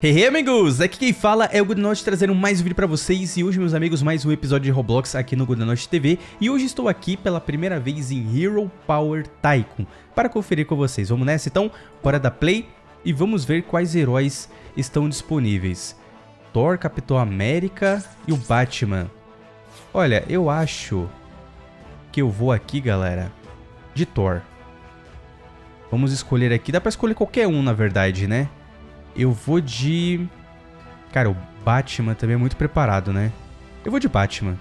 Hey, hey amigos, aqui quem fala é o Goodnot trazendo mais um vídeo pra vocês e hoje meus amigos mais um episódio de Roblox aqui no Goodnot TV e hoje estou aqui pela primeira vez em Hero Power Tycoon para conferir com vocês, vamos nessa então? Bora da play e vamos ver quais heróis estão disponíveis Thor, Capitão América e o Batman Olha, eu acho que eu vou aqui galera de Thor Vamos escolher aqui, dá pra escolher qualquer um na verdade né? Eu vou de. Cara, o Batman também é muito preparado, né? Eu vou de Batman.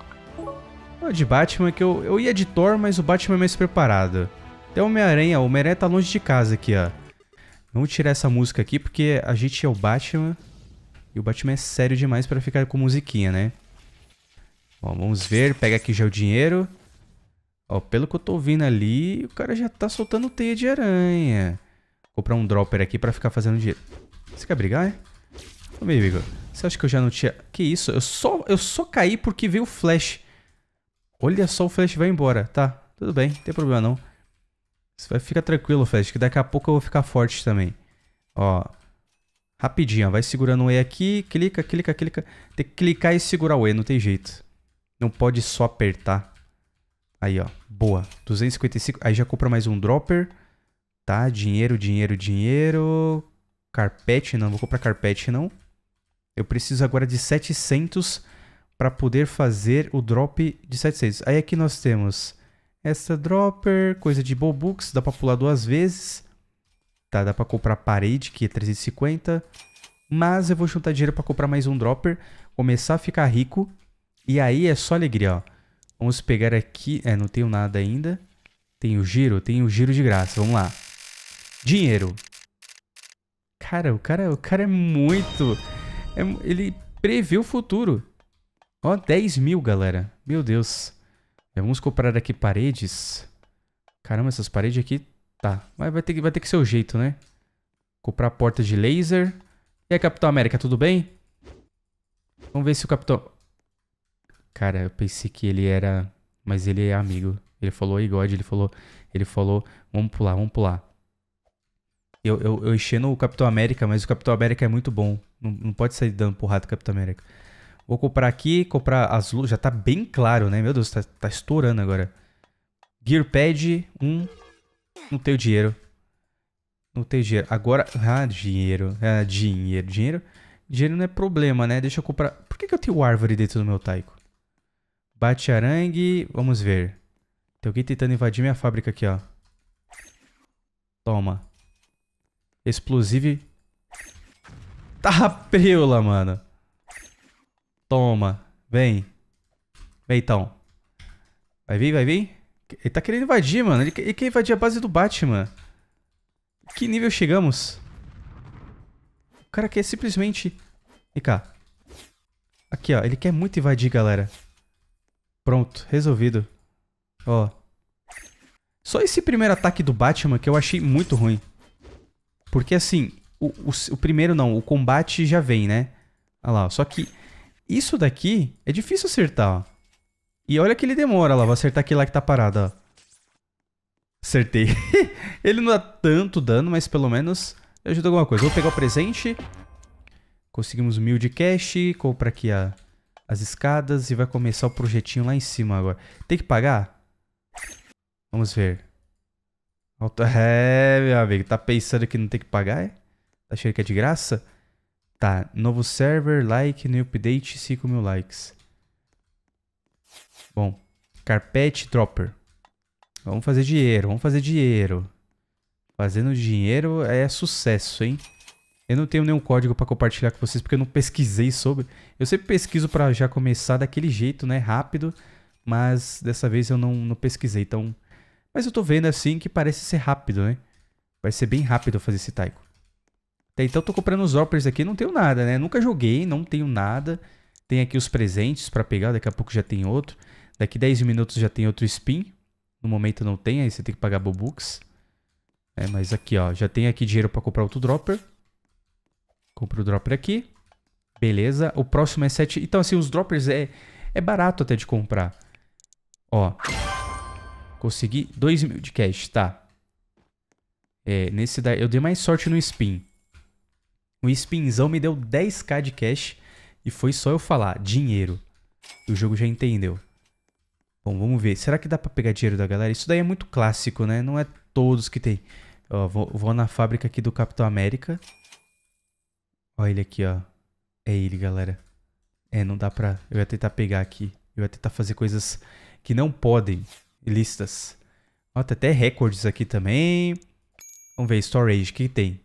de Batman, que eu, eu ia de Thor, mas o Batman é mais preparado. Até o Homem-Aranha, o Homem-Aranha tá longe de casa aqui, ó. Vamos tirar essa música aqui, porque a gente é o Batman. E o Batman é sério demais para ficar com musiquinha, né? Bom, vamos ver. Pega aqui já o dinheiro. Ó, pelo que eu tô ouvindo ali, o cara já tá soltando teia de aranha. Vou comprar um dropper aqui para ficar fazendo dinheiro. Você quer brigar, é? Ô, meu amigo, você acha que eu já não tinha... Que isso? Eu só, eu só caí porque veio o Flash. Olha só, o Flash vai embora. Tá, tudo bem, não tem problema não. Você vai ficar tranquilo, Flash, que daqui a pouco eu vou ficar forte também. Ó, rapidinho, vai segurando o E aqui, clica, clica, clica. Tem que clicar e segurar o E, não tem jeito. Não pode só apertar. Aí, ó, boa. 255, aí já compra mais um dropper. Tá, dinheiro, dinheiro, dinheiro. Carpete não, vou comprar carpete não. Eu preciso agora de 700 para poder fazer o drop de 700. Aí aqui nós temos essa dropper, coisa de Bobux, dá para pular duas vezes. Tá, dá para comprar parede, que é 350. Mas eu vou juntar dinheiro para comprar mais um dropper, começar a ficar rico. E aí é só alegria, ó. Vamos pegar aqui... É, não tenho nada ainda. Tem o giro? Tem o giro de graça, vamos lá. Dinheiro. Cara, o cara, o cara é muito... É, ele prevê o futuro. Ó, 10 mil, galera. Meu Deus. É, vamos comprar aqui paredes. Caramba, essas paredes aqui... Tá, mas vai ter, que, vai ter que ser o jeito, né? Comprar porta de laser. E aí, Capitão América, tudo bem? Vamos ver se o Capitão... Cara, eu pensei que ele era... Mas ele é amigo. Ele falou é God, ele falou... Ele falou, vamos pular, vamos pular. Eu, eu, eu enchendo o Capitão América, mas o Capitão América é muito bom. Não, não pode sair dando porrada do Capitão América. Vou comprar aqui, comprar as luzes. Já tá bem claro, né? Meu Deus, tá, tá estourando agora. Gearpad Pad Um. Não tenho dinheiro. Não tenho dinheiro. Agora. Ah, dinheiro. Ah, dinheiro. Dinheiro. Dinheiro não é problema, né? Deixa eu comprar. Por que, que eu tenho árvore dentro do meu taiko? Bate-arangue. Vamos ver. Tem alguém tentando invadir minha fábrica aqui, ó. Toma. Explosive. Tá, preula, mano. Toma. Vem. Vem, então. Vai vir, vai vir. Ele tá querendo invadir, mano. Ele, ele quer invadir a base do Batman. Que nível chegamos? O cara quer simplesmente... Vem cá. Aqui, ó. Ele quer muito invadir, galera. Pronto. Resolvido. Ó. Só esse primeiro ataque do Batman que eu achei muito ruim. Porque assim, o, o, o primeiro não, o combate já vem, né? Olha lá, só que isso daqui é difícil acertar, ó. E olha que ele demora lá, vou acertar aquele lá que tá parado, ó. Acertei. ele não dá tanto dano, mas pelo menos ajuda alguma coisa. Vou pegar o presente. Conseguimos mil de cash. Compra aqui a, as escadas e vai começar o projetinho lá em cima agora. Tem que pagar? Vamos ver. É, meu amigo, tá pensando que não tem que pagar, é? Tá achando que é de graça? Tá, novo server, like, new update, 5 mil likes. Bom, carpete dropper. Vamos fazer dinheiro, vamos fazer dinheiro. Fazendo dinheiro é sucesso, hein? Eu não tenho nenhum código para compartilhar com vocês porque eu não pesquisei sobre. Eu sempre pesquiso para já começar daquele jeito, né? Rápido. Mas dessa vez eu não, não pesquisei. Então mas eu tô vendo assim que parece ser rápido, né? Vai ser bem rápido fazer esse Taiko. Até então tô comprando os droppers aqui, não tenho nada, né? Nunca joguei, não tenho nada. Tem aqui os presentes para pegar, daqui a pouco já tem outro. Daqui 10 minutos já tem outro spin. No momento não tem, aí você tem que pagar Bobux. É, mas aqui, ó, já tem aqui dinheiro para comprar outro dropper. Compro o dropper aqui. Beleza, o próximo é 7. Então, assim, os droppers é, é barato até de comprar. Ó, Consegui 2 mil de cash, tá. É, nesse daí, eu dei mais sorte no spin. O spinzão me deu 10k de cash e foi só eu falar dinheiro. E o jogo já entendeu. Bom, vamos ver. Será que dá pra pegar dinheiro da galera? Isso daí é muito clássico, né? Não é todos que tem. Ó, vou, vou na fábrica aqui do Capitão América. Olha ele aqui, ó. É ele, galera. É, não dá pra... Eu ia tentar pegar aqui. Eu ia tentar fazer coisas que não podem listas. Ó, tem até recordes aqui também. Vamos ver, storage, o que tem?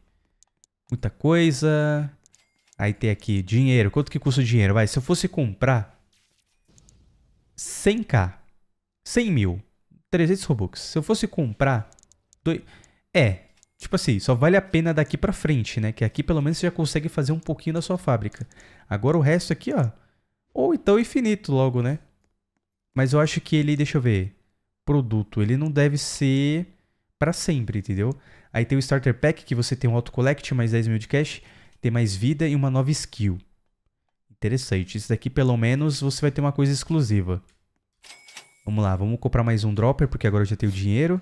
Muita coisa. Aí tem aqui, dinheiro. Quanto que custa o dinheiro? Vai, se eu fosse comprar 100k, 100 mil, 300 robux. Se eu fosse comprar... Dois... É, tipo assim, só vale a pena daqui pra frente, né? Que aqui pelo menos você já consegue fazer um pouquinho da sua fábrica. Agora o resto aqui, ó. Ou então infinito logo, né? Mas eu acho que ele, deixa eu ver produto. Ele não deve ser para sempre, entendeu? Aí tem o Starter Pack, que você tem um auto-collect, mais 10 mil de cash, tem mais vida e uma nova skill. Interessante. Isso daqui, pelo menos, você vai ter uma coisa exclusiva. Vamos lá, vamos comprar mais um dropper, porque agora eu já tenho dinheiro.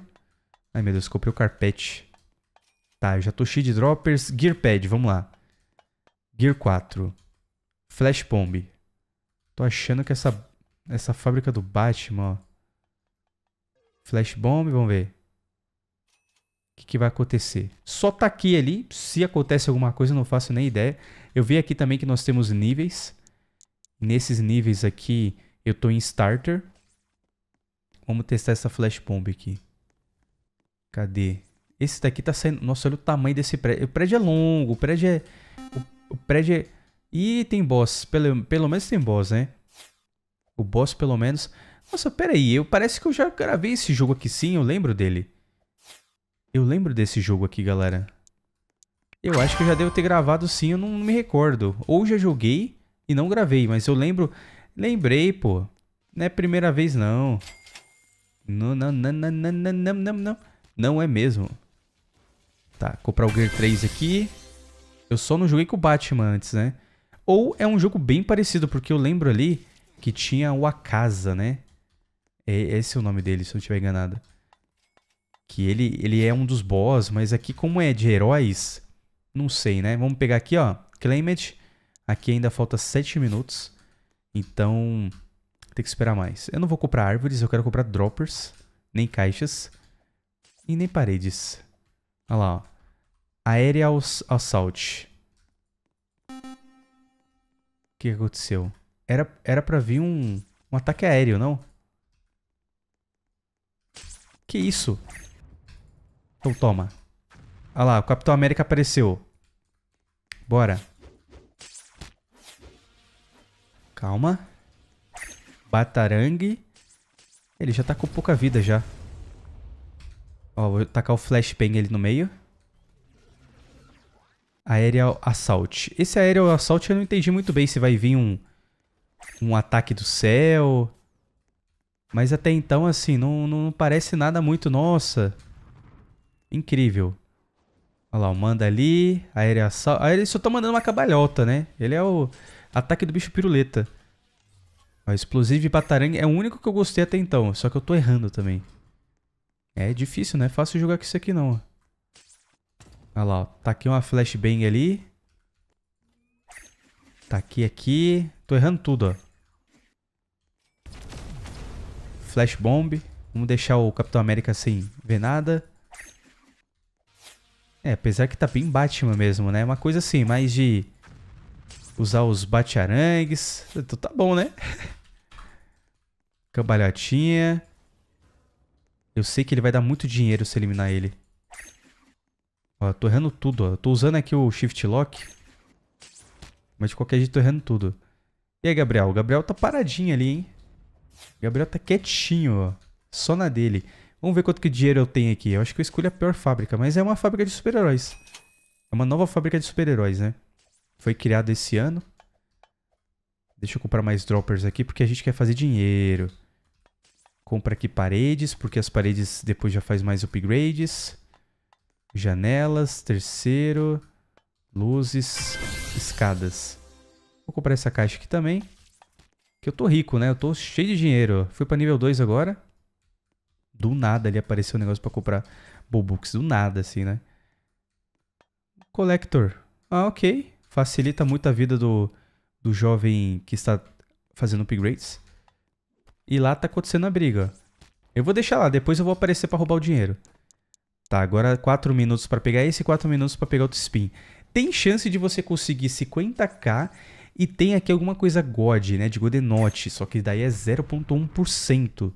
Ai, meu Deus, comprei o carpete. Tá, eu já tô cheio de droppers. gear pad vamos lá. Gear 4. Flash Bomb. Tô achando que essa, essa fábrica do Batman, ó. Flash Bomb, vamos ver. O que, que, vai acontecer? Só tá aqui ali. Se acontece alguma coisa, não faço nem ideia. Eu vi aqui também que nós temos níveis. Nesses níveis aqui, eu tô em Starter. Vamos testar essa Flash Bomb aqui. Cadê? Esse daqui tá saindo... Nossa, olha o tamanho desse prédio. O prédio é longo, o prédio é... O, o prédio é... Ih, tem boss. Pelo, pelo menos tem boss, né? O boss, pelo menos... Nossa, peraí, eu, parece que eu já gravei esse jogo aqui sim, eu lembro dele. Eu lembro desse jogo aqui, galera. Eu acho que eu já devo ter gravado sim, eu não, não me recordo. Ou já joguei e não gravei, mas eu lembro... Lembrei, pô. Não é primeira vez, não. Não, não, não, não, não, não, não, não. Não é mesmo. Tá, comprar o Gear 3 aqui. Eu só não joguei com o Batman antes, né? Ou é um jogo bem parecido, porque eu lembro ali que tinha o Akaza, né? É, esse é o nome dele, se eu não estiver enganado. Que ele, ele é um dos boss, mas aqui como é de heróis, não sei, né? Vamos pegar aqui, ó, Clement. Aqui ainda falta 7 minutos, então tem que esperar mais. Eu não vou comprar árvores, eu quero comprar droppers, nem caixas e nem paredes. Olha lá, ó. Aerial Assault. O que aconteceu? Era, era pra vir um, um ataque aéreo, não? Que isso? Então toma. Olha lá, o Capitão América apareceu. Bora. Calma. Batarangue. Ele já tá com pouca vida já. Ó, vou tacar o Flashbang ali no meio. Aerial Assault. Esse Aerial Assault eu não entendi muito bem se vai vir um, um ataque do céu. Mas até então, assim, não, não parece nada muito, nossa. Incrível. Olha lá, o manda ali, sal. Aí ele só tá mandando uma cabalhota, né? Ele é o ataque do bicho piruleta. Ó, explosivo e batarang é o único que eu gostei até então, só que eu tô errando também. É difícil, não é fácil jogar com isso aqui não. Olha lá, ó. Tá aqui uma flashbang ali. Tá aqui, aqui. Tô errando tudo, ó. Flash Bomb. Vamos deixar o Capitão América sem ver nada. É, apesar que tá bem Batman mesmo, né? Uma coisa assim, mais de usar os bate Então tá bom, né? Cambalhotinha. Eu sei que ele vai dar muito dinheiro se eliminar ele. Ó, tô errando tudo, ó. Tô usando aqui o Shift Lock. Mas de qualquer jeito tô errando tudo. E aí, Gabriel? O Gabriel tá paradinho ali, hein? Gabriel tá quietinho, ó. Só na dele. Vamos ver quanto que dinheiro eu tenho aqui. Eu acho que eu escolho a pior fábrica, mas é uma fábrica de super-heróis. É uma nova fábrica de super-heróis, né? Foi criada esse ano. Deixa eu comprar mais droppers aqui, porque a gente quer fazer dinheiro. Compra aqui paredes, porque as paredes depois já faz mais upgrades. Janelas, terceiro, luzes, escadas. Vou comprar essa caixa aqui também. Que eu tô rico, né? Eu tô cheio de dinheiro. Fui pra nível 2 agora. Do nada ali apareceu um negócio pra comprar Bobux. Do nada, assim, né? Collector. Ah, ok. Facilita muito a vida do, do jovem que está fazendo upgrades. E lá tá acontecendo a briga. Eu vou deixar lá, depois eu vou aparecer para roubar o dinheiro. Tá, agora 4 minutos para pegar esse e 4 minutos para pegar outro spin. Tem chance de você conseguir 50k e tem aqui alguma coisa God, né? De Godenote, só que daí é 0.1%.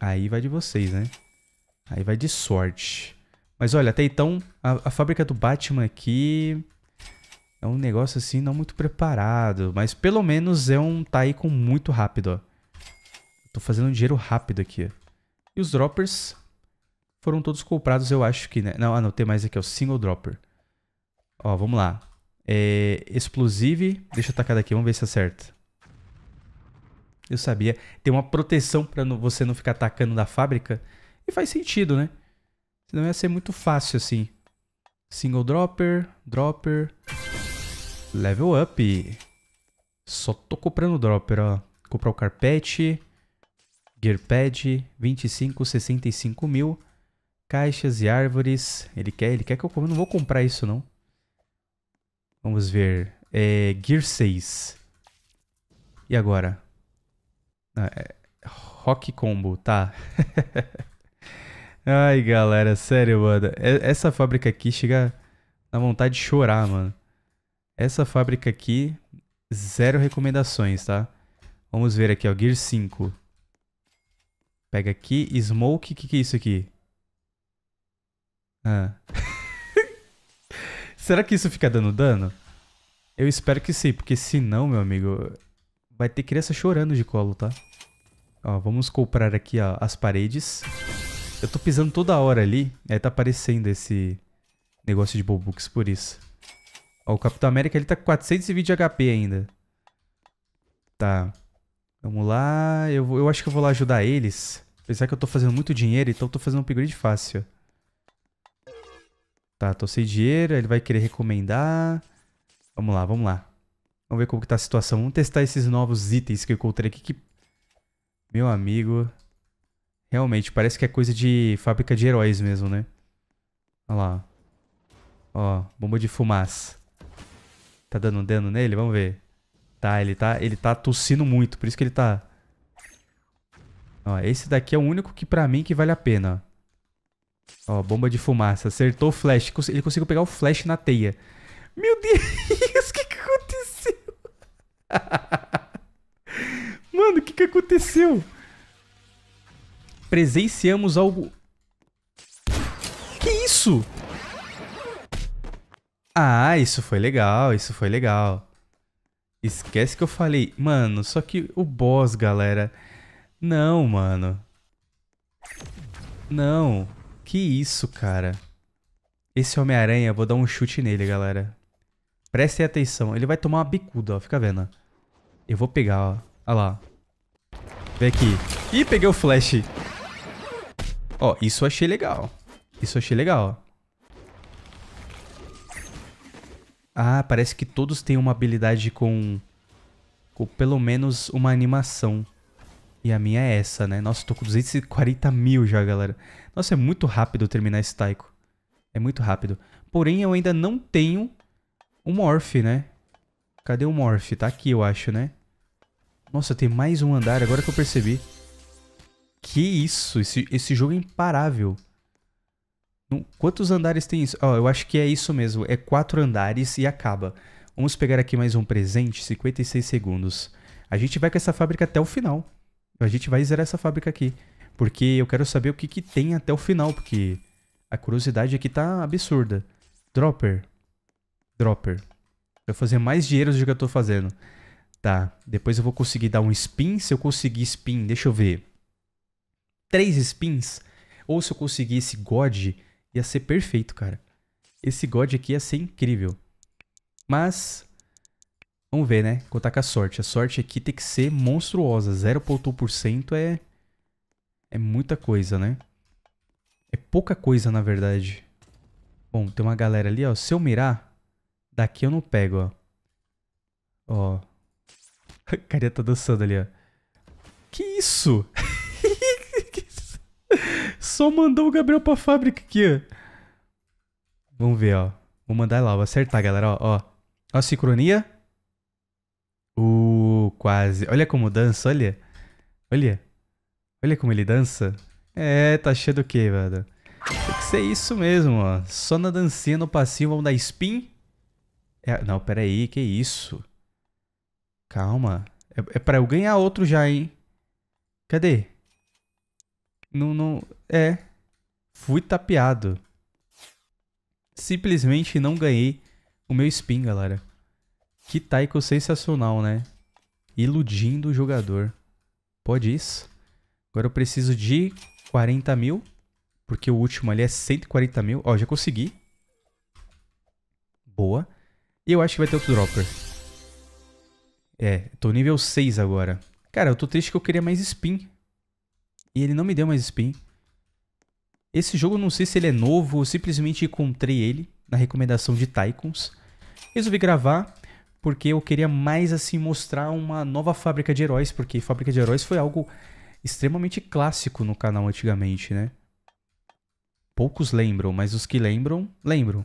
Aí vai de vocês, né? Aí vai de sorte. Mas olha, até então, a, a fábrica do Batman aqui é um negócio assim não muito preparado. Mas pelo menos é um taiko tá muito rápido, ó. Tô fazendo um dinheiro rápido aqui. E os droppers foram todos comprados, eu acho que, né? Não, ah, não, tem mais aqui, ó. Single dropper. Ó, vamos lá. É, explosive. Deixa eu tacar daqui, vamos ver se acerta. Eu sabia. Tem uma proteção para você não ficar atacando da fábrica. E faz sentido, né? Senão ia ser muito fácil assim. Single dropper, dropper. Level up. Só tô comprando dropper, ó. Comprar o carpete. pad, 25, 65 mil. Caixas e árvores. Ele quer, ele quer que eu Eu Não vou comprar isso, não. Vamos ver. É, Gear 6. E agora? Ah, é, rock Combo, tá. Ai, galera, sério, mano. É, essa fábrica aqui chega na vontade de chorar, mano. Essa fábrica aqui, zero recomendações, tá? Vamos ver aqui, ó. Gear 5. Pega aqui. Smoke, o que, que é isso aqui? Ah. Será que isso fica dando dano? Eu espero que sim, porque se não, meu amigo, vai ter criança chorando de colo, tá? Ó, vamos comprar aqui ó, as paredes. Eu tô pisando toda hora ali, aí tá aparecendo esse negócio de Bobux por isso. Ó, o Capitão América ele tá com 420 de HP ainda. Tá. Vamos lá, eu, eu acho que eu vou lá ajudar eles. Apesar que eu tô fazendo muito dinheiro, então eu tô fazendo um upgrade fácil. Tá, tô sem dinheiro, ele vai querer recomendar. Vamos lá, vamos lá. Vamos ver como que tá a situação. Vamos testar esses novos itens que eu encontrei aqui que... Meu amigo... Realmente, parece que é coisa de fábrica de heróis mesmo, né? Olha lá. Ó, bomba de fumaça. Tá dando um dano nele? Vamos ver. Tá, ele tá, ele tá tossindo muito, por isso que ele tá... Ó, esse daqui é o único que pra mim que vale a pena, ó. Ó, bomba de fumaça. Acertou o flash. Ele conseguiu pegar o flash na teia. Meu Deus, o que, que aconteceu? Mano, o que, que aconteceu? Presenciamos algo... Que isso? Ah, isso foi legal, isso foi legal. Esquece que eu falei. Mano, só que o boss, galera... Não, mano. Não. Que isso, cara. Esse Homem-Aranha, vou dar um chute nele, galera. Prestem atenção. Ele vai tomar uma bicuda, ó. Fica vendo. Eu vou pegar, ó. Olha lá. Vem aqui. Ih, peguei o flash. Ó, isso eu achei legal. Isso eu achei legal, Ah, parece que todos têm uma habilidade com... Com pelo menos uma animação. E a minha é essa, né? Nossa, tô com 240 mil já, galera. Nossa, é muito rápido terminar esse Taiko. É muito rápido. Porém, eu ainda não tenho o um Morph, né? Cadê o Morph? Tá aqui, eu acho, né? Nossa, tem mais um andar, agora que eu percebi. Que isso? Esse, esse jogo é imparável. Quantos andares tem isso? Ó, oh, eu acho que é isso mesmo. É quatro andares e acaba. Vamos pegar aqui mais um presente, 56 segundos. A gente vai com essa fábrica até o final. A gente vai zerar essa fábrica aqui. Porque eu quero saber o que, que tem até o final, porque a curiosidade aqui tá absurda. Dropper. Dropper. Vai vou fazer mais dinheiro do que eu tô fazendo. Tá, depois eu vou conseguir dar um spin. Se eu conseguir spin, deixa eu ver. Três spins. Ou se eu conseguir esse God, ia ser perfeito, cara. Esse God aqui ia ser incrível. Mas, vamos ver, né? Contar com a sorte. A sorte aqui tem que ser monstruosa. 0.1% é é muita coisa, né? É pouca coisa, na verdade. Bom, tem uma galera ali, ó. Se eu mirar, daqui eu não pego, ó. Ó. A carinha tá dançando ali, ó. Que isso? Só mandou o Gabriel pra fábrica aqui, ó. Vamos ver, ó. Vou mandar lá, vou acertar, galera, ó. Ó, ó a sincronia. Uh, quase. Olha como dança, olha. Olha. Olha como ele dança. É, tá cheio do que, velho? Tem que ser isso mesmo, ó. Só na dancinha, no passinho, vamos dar spin. É, não, peraí, que isso? Calma. É, é pra eu ganhar outro já, hein? Cadê? Não, não... É. Fui tapeado. Simplesmente não ganhei o meu spin, galera. Que taiko sensacional, né? Iludindo o jogador. Pode isso? Agora eu preciso de 40 mil, porque o último ali é 140 mil. Ó, já consegui. Boa. E eu acho que vai ter outro dropper. É, tô nível 6 agora. Cara, eu tô triste que eu queria mais spin. E ele não me deu mais spin. Esse jogo, não sei se ele é novo, eu simplesmente encontrei ele na recomendação de Tycoons. Resolvi gravar porque eu queria mais assim mostrar uma nova fábrica de heróis, porque fábrica de heróis foi algo extremamente clássico no canal antigamente, né? Poucos lembram, mas os que lembram, lembram.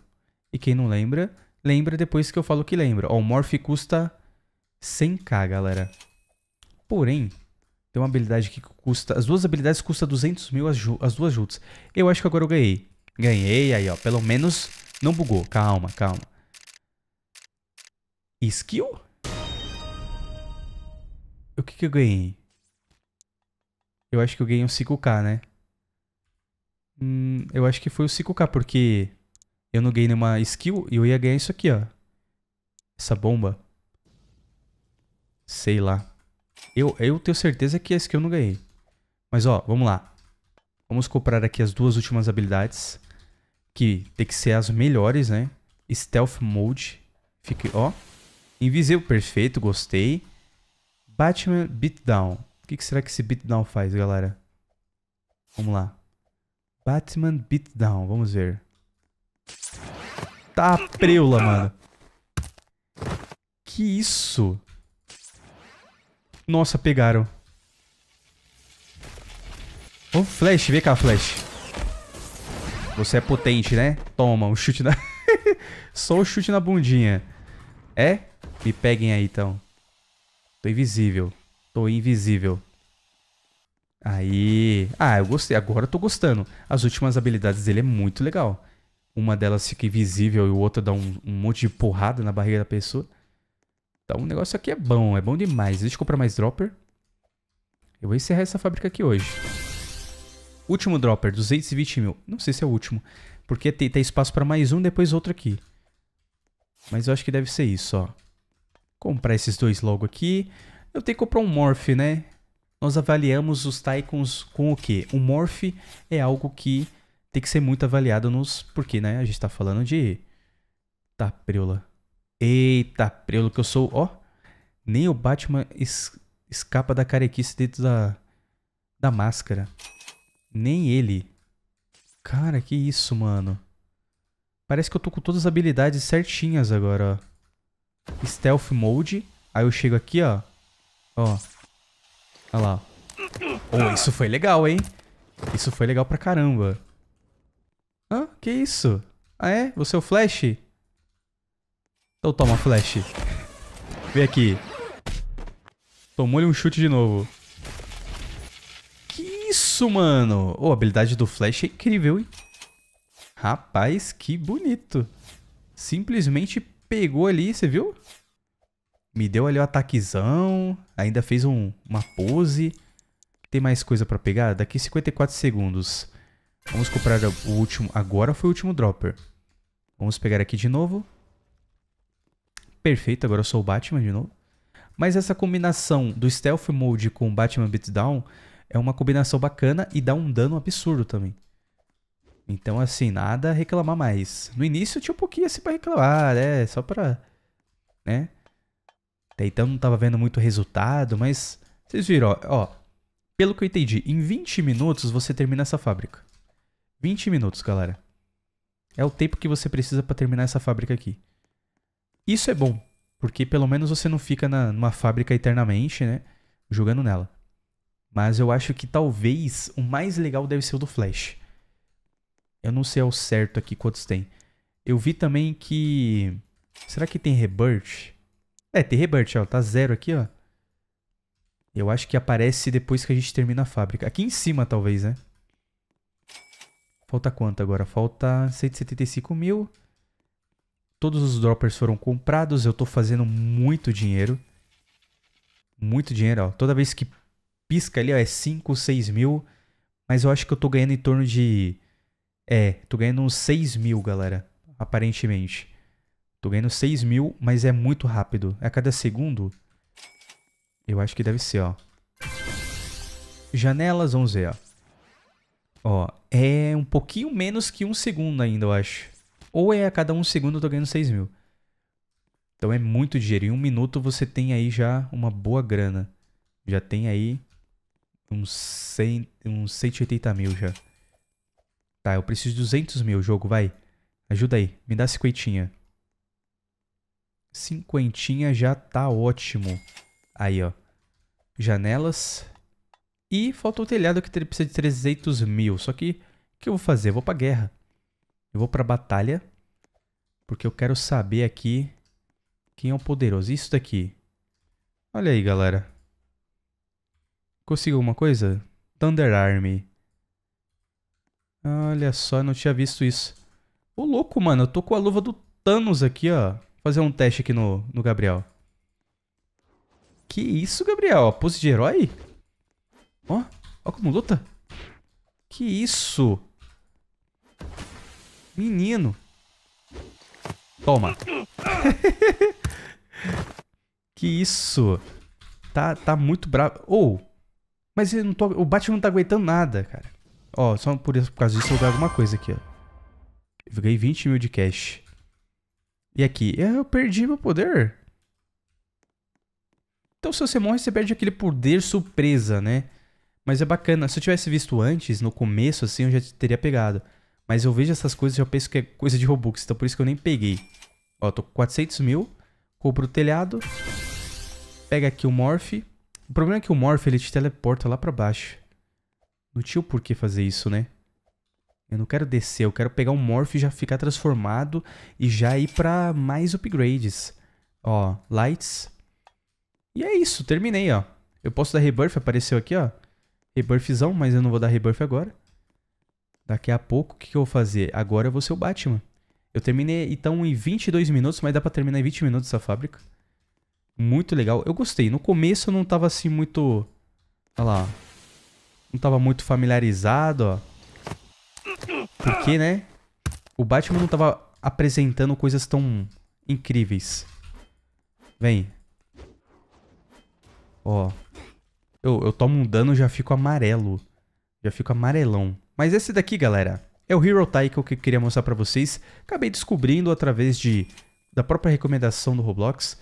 E quem não lembra, lembra depois que eu falo que lembra. Ó, o Morph custa 100k, galera. Porém, tem uma habilidade que custa... As duas habilidades custam 200 mil as, as duas juntas. Eu acho que agora eu ganhei. Ganhei, aí ó, pelo menos não bugou. Calma, calma. Skill? O que que eu ganhei? Eu acho que eu ganhei um 5K, né? Hum, eu acho que foi o 5K, porque eu não ganhei nenhuma skill e eu ia ganhar isso aqui, ó. Essa bomba. Sei lá. Eu, eu tenho certeza que a skill eu não ganhei. Mas, ó, vamos lá. Vamos comprar aqui as duas últimas habilidades. Que tem que ser as melhores, né? Stealth Mode. Fique, ó. Invisível, perfeito, gostei. Batman Beatdown que, é que será que esse beatdown faz, galera? Vamos lá. Batman Beatdown, vamos ver. Tá preula, mano. Que isso? Nossa, pegaram. Ô, oh, Flash, vem cá, Flash. Você é potente, né? Toma, um chute na... Só o um chute na bundinha. É? Me peguem aí, então. Tô invisível. Tô invisível. Aí... Ah, eu gostei. Agora eu tô gostando. As últimas habilidades dele é muito legal. Uma delas fica invisível e o outro dá um, um, monte de porrada na barriga da pessoa. Então o negócio aqui é bom. É bom demais. Deixa eu comprar mais dropper. Eu vou encerrar essa fábrica aqui hoje. Último dropper, 220 mil. Não sei se é o último. Porque tem, tem espaço pra mais um, depois outro aqui. Mas eu acho que deve ser isso, ó. Comprar esses dois logo aqui. Eu tenho que comprar um Morph, né? Nós avaliamos os Tycons com o quê? O Morph é algo que tem que ser muito avaliado nos... Porque, né? A gente tá falando de... Tá, preula. Eita, preula que eu sou... Ó, nem o Batman es... escapa da carequice dentro da... Da máscara. Nem ele. Cara, que isso, mano. Parece que eu tô com todas as habilidades certinhas agora, ó. Stealth Mode. Aí eu chego aqui, ó. Ó. Olha lá. Oh, isso foi legal, hein? Isso foi legal pra caramba. Hã? Que isso? Ah, é? Você é o Flash? Então toma, Flash. Vem aqui. Tomou-lhe um chute de novo. Que isso, mano? Oh, a habilidade do Flash é incrível, hein? Rapaz, que bonito. Simplesmente pegou ali, você viu? Me deu ali o um ataquezão. Ainda fez um, uma pose. Tem mais coisa pra pegar? Daqui 54 segundos. Vamos comprar o último. Agora foi o último dropper. Vamos pegar aqui de novo. Perfeito, agora eu sou o Batman de novo. Mas essa combinação do Stealth Mode com Batman Beatdown é uma combinação bacana e dá um dano absurdo também. Então, assim, nada a reclamar mais. No início tinha um pouquinho assim pra reclamar, né? Só pra... né? Até então não estava vendo muito resultado, mas vocês viram, ó, ó, Pelo que eu entendi, em 20 minutos você termina essa fábrica. 20 minutos, galera. É o tempo que você precisa para terminar essa fábrica aqui. Isso é bom, porque pelo menos você não fica na, numa fábrica eternamente, né? Jogando nela. Mas eu acho que talvez o mais legal deve ser o do Flash. Eu não sei ao certo aqui quantos tem. Eu vi também que... Será que tem Rebirth? É, tem rebirth, ó. Tá zero aqui, ó. Eu acho que aparece depois que a gente termina a fábrica. Aqui em cima, talvez, né? Falta quanto agora? Falta 175 mil. Todos os droppers foram comprados. Eu tô fazendo muito dinheiro. Muito dinheiro, ó. Toda vez que pisca ali, ó, é 5, 6 mil. Mas eu acho que eu tô ganhando em torno de... É, tô ganhando uns 6 mil, galera. Aparentemente. Tô ganhando 6 mil, mas é muito rápido. A cada segundo, eu acho que deve ser, ó. Janelas, vamos ver, ó. Ó, é um pouquinho menos que um segundo ainda, eu acho. Ou é a cada um segundo eu tô ganhando 6 mil. Então é muito dinheiro. Em um minuto você tem aí já uma boa grana. Já tem aí uns, 100, uns 180 mil já. Tá, eu preciso de 200 mil, jogo, vai. Ajuda aí, me dá 50. Cinquentinha já tá ótimo. Aí, ó. Janelas. E falta o telhado que precisa de 300 mil. Só que o que eu vou fazer? Eu vou pra guerra. Eu vou pra batalha. Porque eu quero saber aqui quem é o poderoso. Isso daqui. Olha aí, galera. Consigo alguma coisa? Thunder Army. Olha só, eu não tinha visto isso. Ô, louco, mano. Eu tô com a luva do Thanos aqui, ó fazer um teste aqui no, no Gabriel. Que isso, Gabriel? Pose de herói? Ó, ó como luta. Que isso? Menino. Toma. que isso? Tá, tá muito bravo. Ou, oh, mas eu não tô, o Batman não tá aguentando nada, cara. Ó, só por, isso, por causa disso eu vou dar alguma coisa aqui, ó. Eu ganhei 20 mil de cash. E aqui, é, eu perdi meu poder. Então se você morre, você perde aquele poder surpresa, né? Mas é bacana. Se eu tivesse visto antes, no começo, assim, eu já teria pegado. Mas eu vejo essas coisas e eu penso que é coisa de Robux. Então por isso que eu nem peguei. Ó, tô com 400 mil. Compro o telhado. Pega aqui o Morph. O problema é que o Morph, ele te teleporta lá pra baixo. Não tinha o porquê fazer isso, né? Eu não quero descer, eu quero pegar um Morph e já ficar transformado e já ir para mais upgrades. Ó, Lights. E é isso, terminei, ó. Eu posso dar Rebirth, apareceu aqui, ó. Rebirthzão, mas eu não vou dar Rebirth agora. Daqui a pouco, o que, que eu vou fazer? Agora eu vou ser o Batman. Eu terminei, então, em 22 minutos, mas dá pra terminar em 20 minutos essa fábrica. Muito legal. Eu gostei. No começo eu não tava assim muito... Olha lá, ó. Não tava muito familiarizado, ó. Porque, né? O Batman não tava apresentando coisas tão incríveis. Vem. Ó. Eu, eu tomo um dano já fico amarelo. Já fico amarelão. Mas esse daqui, galera, é o Hero Tycho que eu queria mostrar pra vocês. Acabei descobrindo através de da própria recomendação do Roblox.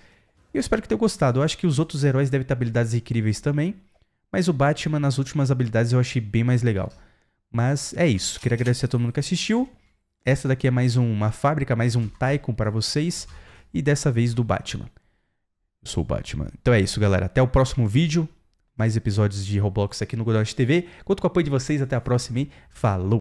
E eu espero que tenham gostado. Eu acho que os outros heróis devem ter habilidades incríveis também. Mas o Batman, nas últimas habilidades, eu achei bem mais legal. Mas é isso. Queria agradecer a todo mundo que assistiu. Essa daqui é mais uma fábrica, mais um Taikon para vocês. E dessa vez do Batman. Eu sou o Batman. Então é isso, galera. Até o próximo vídeo. Mais episódios de Roblox aqui no Godot TV. Conto com o apoio de vocês. Até a próxima e falou!